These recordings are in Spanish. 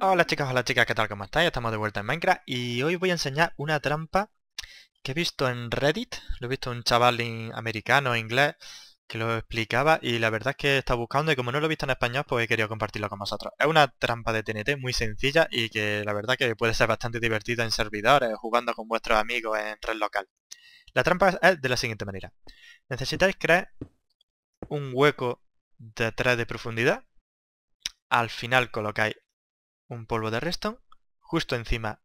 Hola chicos, hola chicas, ¿qué tal? ¿Cómo estáis? Estamos de vuelta en Minecraft y hoy voy a enseñar una trampa que he visto en Reddit. Lo he visto un chaval americano, inglés, que lo explicaba y la verdad es que he estado buscando y como no lo he visto en español pues he querido compartirlo con vosotros. Es una trampa de TNT muy sencilla y que la verdad que puede ser bastante divertida en servidores, jugando con vuestros amigos en red local. La trampa es de la siguiente manera. Necesitáis crear un hueco de 3 de profundidad. Al final colocáis un polvo de redstone, justo encima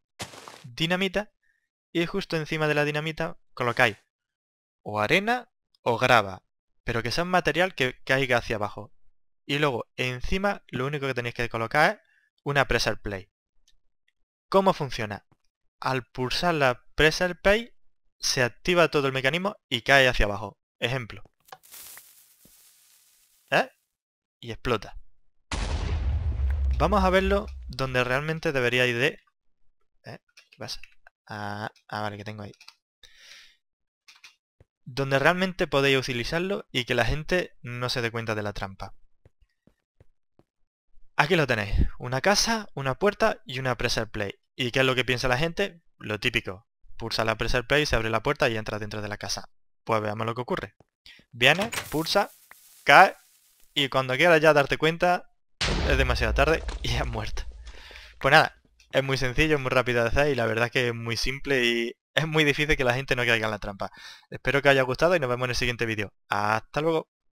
dinamita, y justo encima de la dinamita colocáis o arena o grava, pero que sea un material que caiga hacia abajo. Y luego encima lo único que tenéis que colocar es una pressure play. ¿Cómo funciona? Al pulsar la pressure play se activa todo el mecanismo y cae hacia abajo. Ejemplo. ¿Eh? Y explota. Vamos a verlo donde realmente debería ir de... Eh, ¿Qué ah, ah, vale, que tengo ahí. Donde realmente podéis utilizarlo y que la gente no se dé cuenta de la trampa. Aquí lo tenéis. Una casa, una puerta y una pressure play. ¿Y qué es lo que piensa la gente? Lo típico. Pulsa la presser play, se abre la puerta y entra dentro de la casa. Pues veamos lo que ocurre. Viene, pulsa, cae y cuando quieras ya darte cuenta es demasiado tarde y es muerto. Pues nada, es muy sencillo, es muy rápido de hacer y la verdad que es muy simple y es muy difícil que la gente no caiga en la trampa. Espero que os haya gustado y nos vemos en el siguiente vídeo. Hasta luego.